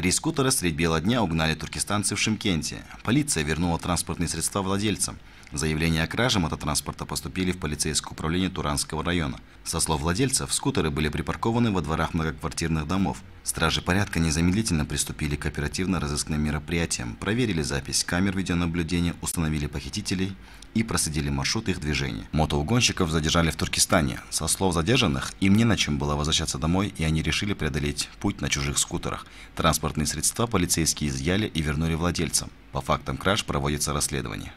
Три скутера средь бела дня угнали туркестанцы в Шимкенте. Полиция вернула транспортные средства владельцам. Заявления о краже мототранспорта поступили в полицейское управление Туранского района. Со слов владельцев, скутеры были припаркованы во дворах многоквартирных домов. Стражи порядка незамедлительно приступили к оперативно-розыскным мероприятиям, проверили запись камер видеонаблюдения, установили похитителей и проследили маршрут их движения. Мотоугонщиков задержали в Туркестане. Со слов задержанных, им не на чем было возвращаться домой, и они решили преодолеть путь на чужих скутерах. Транспортные средства полицейские изъяли и вернули владельцам. По фактам краж проводится расследование.